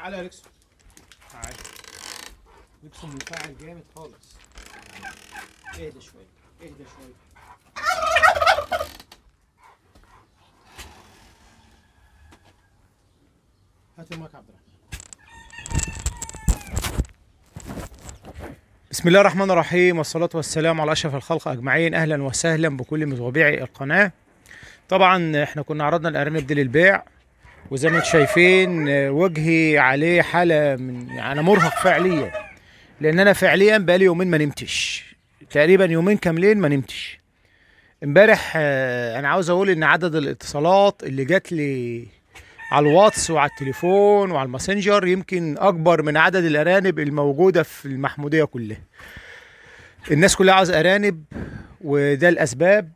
تعال يا ريكسون تعال ريكسون مفاعل جامد خالص اهدى شويه اهدى شويه هات المايك عبد الرحمن بسم الله الرحمن الرحيم والصلاة والسلام على أشرف الخلق أجمعين أهلا وسهلا بكل متابعي القناة طبعا احنا كنا عرضنا الأرانب دي للبيع وزي ما انتم شايفين وجهي عليه حاله من يعني مرهق فعليا لان انا فعليا بقالي يومين ما نمتش تقريبا يومين كاملين ما نمتش امبارح آه، انا عاوز اقول ان عدد الاتصالات اللي جات لي على الواتس وعلى التليفون وعلى الماسنجر يمكن اكبر من عدد الارانب الموجوده في المحموديه كلها الناس كلها عاوز ارانب وده الاسباب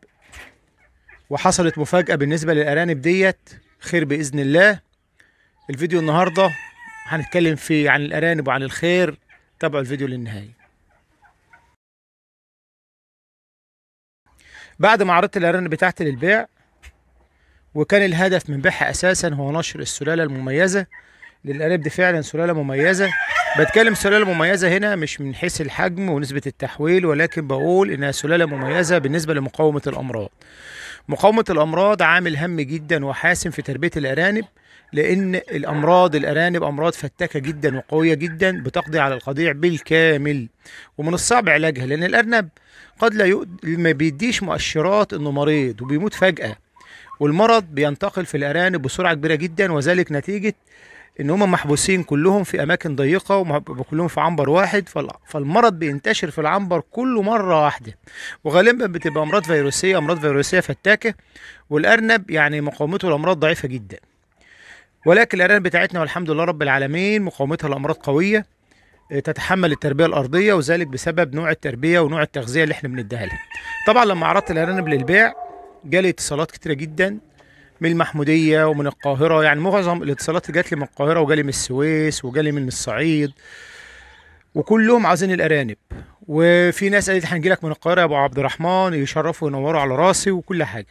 وحصلت مفاجاه بالنسبه للارانب ديت خير باذن الله الفيديو النهارده هنتكلم فيه عن الارانب وعن الخير تابعوا الفيديو للنهايه بعد ما عرضت الارانب بتاعتي للبيع وكان الهدف من بيعها اساسا هو نشر السلاله المميزه للارانب دي فعلا سلاله مميزه بتكلم سلاله مميزه هنا مش من حيث الحجم ونسبه التحويل ولكن بقول انها سلاله مميزه بالنسبه لمقاومه الامراض مقاومه الامراض عامل هام جدا وحاسم في تربيه الارانب لان الامراض الارانب امراض فتاكه جدا وقويه جدا بتقضي على القضيع بالكامل ومن الصعب علاجها لان الارنب قد لا ما بيديش مؤشرات انه مريض وبيموت فجاه والمرض بينتقل في الارانب بسرعه كبيره جدا وذلك نتيجه ان هم محبوسين كلهم في اماكن ضيقه وكلهم في عنبر واحد فالمرض بينتشر في العنبر كله مره واحده وغالبا بتبقى امراض فيروسيه امراض فيروسيه فتاكه والارنب يعني مقاومته للامراض ضعيفه جدا ولكن الارانب بتاعتنا والحمد لله رب العالمين مقاومتها لامراض قويه آه، تتحمل التربيه الارضيه وذلك بسبب نوع التربيه ونوع التغذيه اللي احنا بنديها لها طبعا لما عرضت الارانب للبيع جالي اتصالات كتيره جدا من المحموديه ومن القاهره يعني معظم الاتصالات اللي جات لي من القاهره وجالي من السويس وجالي من الصعيد وكلهم عايزين الارانب وفي ناس قالت هنجي لك من القاهره يا ابو عبد الرحمن يشرفوا وينوروا على راسي وكل حاجه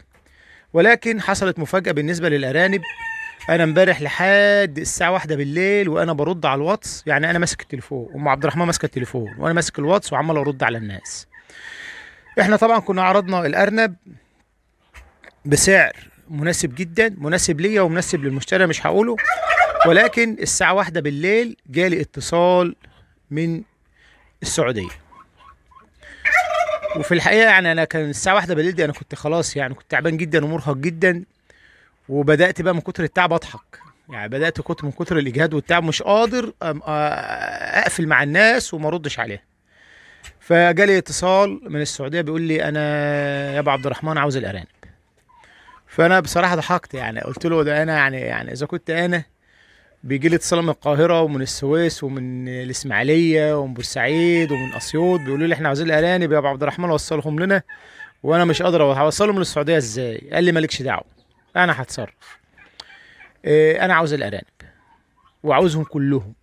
ولكن حصلت مفاجاه بالنسبه للارانب انا امبارح لحد الساعه واحدة بالليل وانا برد على الواتس يعني انا ماسك التليفون ام عبد الرحمن ماسكه التليفون وانا ماسك الواتس وعمال ارد على الناس احنا طبعا كنا عرضنا الارنب بسعر مناسب جدا مناسب ليا ومناسب للمشتري مش هقوله ولكن الساعة واحدة بالليل جالي اتصال من السعودية وفي الحقيقة يعني أنا كان الساعة واحدة بالليل دي أنا كنت خلاص يعني كنت تعبان جدا ومرهق جدا وبدأت بقى من كتر التعب أضحك يعني بدأت كنت من كتر الإجهاد والتعب مش قادر أقفل مع الناس وما أردش عليها فجالي اتصال من السعودية بيقول لي أنا يا أبو عبد الرحمن عاوز الأرانب فانا بصراحه ضحكت يعني قلت له ده انا يعني يعني اذا كنت انا بيجي لي اتصال من القاهره ومن السويس ومن الاسماعيليه ومن بورسعيد ومن اسيوط بيقولوا لي احنا عاوزين الارانب يا ابو عبد الرحمن وصلهم لنا وانا مش قادر اوصلهم للسعوديه ازاي قال لي مالكش دعوه انا هتصرف إيه انا عاوز الارانب وعاوزهم كلهم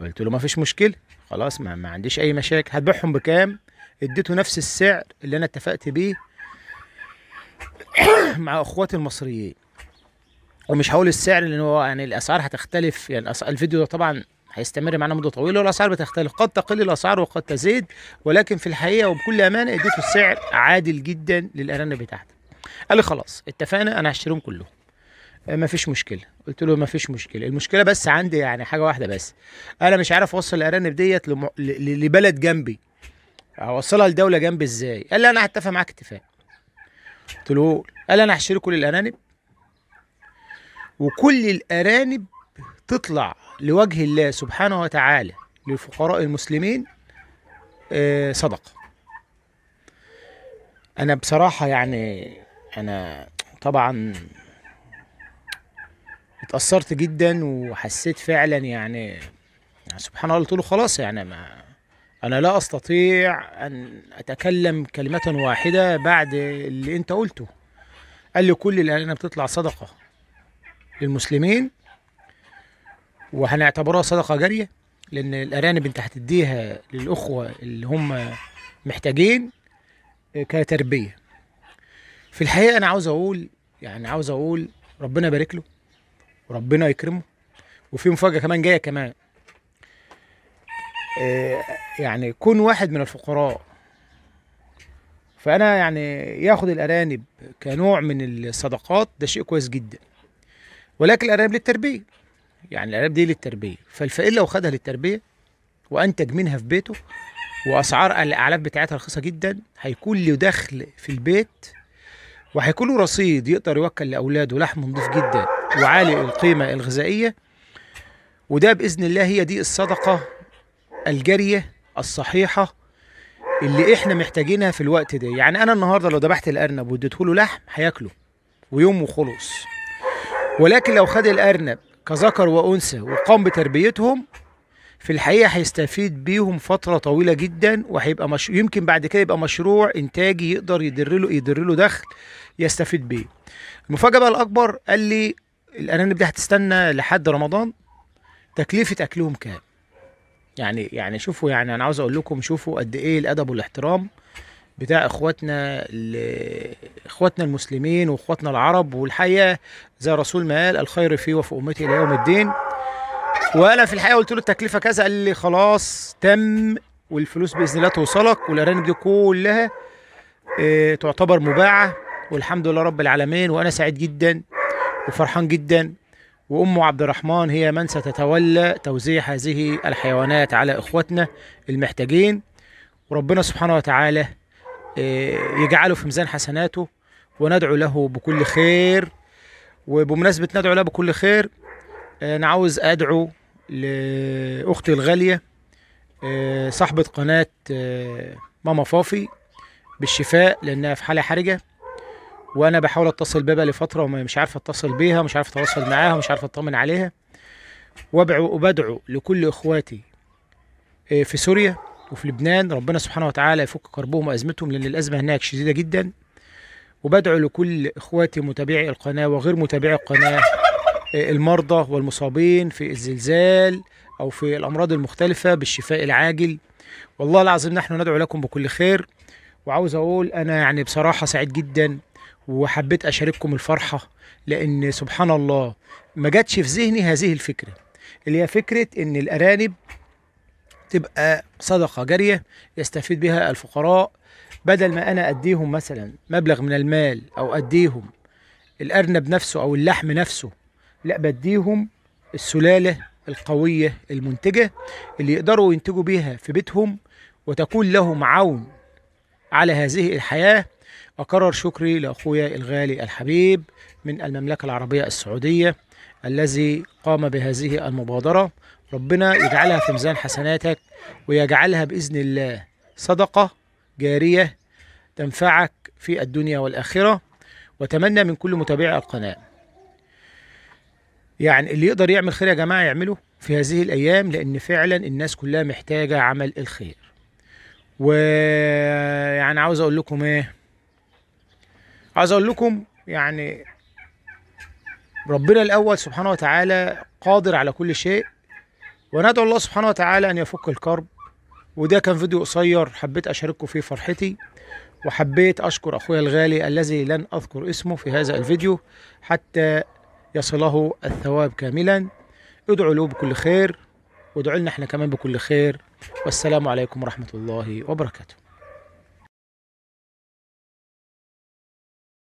قلت له ما فيش مشكله خلاص ما, ما عنديش اي مشاكل هتبيعهم بكام اديته نفس السعر اللي انا اتفقت بيه مع اخواتي المصريين ومش هقول السعر لان هو يعني الاسعار هتختلف يعني الفيديو ده طبعا هيستمر معانا مده طويله والاسعار بتختلف قد تقل الاسعار وقد تزيد ولكن في الحقيقه وبكل امانه اديته السعر عادل جدا للارانب بتاعتي قال لي خلاص اتفقنا انا هشتريهم كلهم آه، ما فيش مشكله قلت له ما فيش مشكله المشكله بس عندي يعني حاجه واحده بس انا مش عارف اوصل الارانب ديت لم... ل... لبلد جنبي اوصلها لدوله جنبي ازاي قال لي انا هتفق معاك اتفاق قلت له قال انا هشتري كل الارانب وكل الارانب تطلع لوجه الله سبحانه وتعالى للفقراء المسلمين آه، صدقه انا بصراحه يعني انا طبعا اتأثرت جدا وحسيت فعلا يعني, يعني سبحان الله قلت له خلاص يعني ما أنا لا أستطيع أن أتكلم كلمة واحدة بعد اللي أنت قلته قال لي كل انا بتطلع صدقة للمسلمين وهنعتبرها صدقة جارية لأن الأرانب أنت هتديها للأخوة اللي هم محتاجين آه، كتربية في الحقيقة أنا عاوز أقول يعني عاوز أقول ربنا يبارك له وربنا يكرمه وفي مفاجأة كمان جاية كمان آه، يعني كون واحد من الفقراء فانا يعني ياخد الارانب كنوع من الصدقات ده شيء كويس جدا ولكن الارانب للتربيه يعني الارانب دي للتربيه فالفقير لو خدها للتربيه وانتج منها في بيته واسعار الاعلاف بتاعتها رخيصه جدا هيكون له دخل في البيت وهيكون له رصيد يقدر يوكل لاولاده لحم نضيف جدا وعالي القيمه الغذائيه وده باذن الله هي دي الصدقه الجاريه الصحيحه اللي احنا محتاجينها في الوقت ده يعني انا النهارده لو ذبحت الارنب واديته له لحم هياكله ويوم وخلص ولكن لو خد الارنب كذكر وانثى وقام بتربيتهم في الحقيقه هيستفيد بيهم فتره طويله جدا وهيبقى مش... يمكن بعد كده يبقى مشروع انتاجي يقدر يدر له يدر له دخل يستفيد بيه المفاجاه بقى الاكبر قال لي الارانب دي هتستنى لحد رمضان تكلفه اكلهم كام يعني يعني شوفوا يعني انا عاوز اقول لكم شوفوا قد ايه الادب والاحترام بتاع اخواتنا اخواتنا المسلمين واخواتنا العرب والحقيقه زي رسول ما قال الخير في وفي امتي الى يوم الدين وانا في الحقيقه قلت له التكلفه كذا قال لي خلاص تم والفلوس باذن الله توصلك والارانب دي كلها آه، تعتبر مباعه والحمد لله رب العالمين وانا سعيد جدا وفرحان جدا وأم عبد الرحمن هي من ستتولى توزيع هذه الحيوانات على إخوتنا المحتاجين وربنا سبحانه وتعالى آه، يجعله في ميزان حسناته وندعو له بكل خير وبمناسبة ندعو له بكل خير آه، أنا عاوز أدعو لأختي الغالية آه، صاحبة قناة ماما فافي بالشفاء لأنها في حالة حرجة وانا بحاول اتصل بيها لفتره ومش عارف اتصل بيها ومش عارف اتواصل معاها ومش عارف اطمن عليها وبعو وبدعو لكل اخواتي آه، في سوريا وفي لبنان ربنا سبحانه وتعالى يفك كربهم وازمتهم لان الازمه هناك شديده جدا وبدعو لكل اخواتي متابعي القناه وغير متابعي القناه آه، المرضى والمصابين في الزلزال او في الامراض المختلفه بالشفاء العاجل والله العظيم نحن ندعو لكم بكل خير وعاوز اقول انا يعني بصراحه سعيد جدا وحبيت اشارككم الفرحه لان سبحان الله ما جاتش في ذهني هذه الفكره اللي هي فكره ان الارانب تبقى صدقه جاريه يستفيد بها الفقراء بدل ما انا اديهم مثلا مبلغ من المال او اديهم الارنب نفسه او اللحم نفسه لا بديهم السلاله القويه المنتجه اللي يقدروا ينتجوا بيها في بيتهم وتكون لهم عون على هذه الحياه أكرر شكري لأخويا الغالي الحبيب من المملكة العربية السعودية الذي قام بهذه المبادرة ربنا يجعلها في ميزان حسناتك ويجعلها بإذن الله صدقة جارية تنفعك في الدنيا والآخرة وتمنى من كل متابعي القناة يعني اللي يقدر يعمل خير يا جماعة يعمله في هذه الأيام لأن فعلا الناس كلها محتاجة عمل الخير ويعني عاوز أقول لكم إيه عايز اقول لكم يعني ربنا الاول سبحانه وتعالى قادر على كل شيء وندعو الله سبحانه وتعالى ان يفك الكرب وده كان فيديو قصير حبيت اشارككم فيه فرحتي وحبيت اشكر اخويا الغالي الذي لن اذكر اسمه في هذا الفيديو حتى يصله الثواب كاملا ادعوا له بكل خير وادعوا لنا احنا كمان بكل خير والسلام عليكم ورحمه الله وبركاته